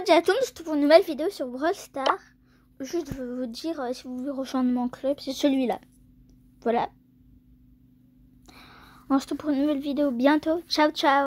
toutes à tous, pour une nouvelle vidéo sur Brawl star Juste, je veux vous dire, euh, si vous voulez rejoindre mon club, c'est celui-là. Voilà. On se retrouve pour une nouvelle vidéo bientôt. Ciao, ciao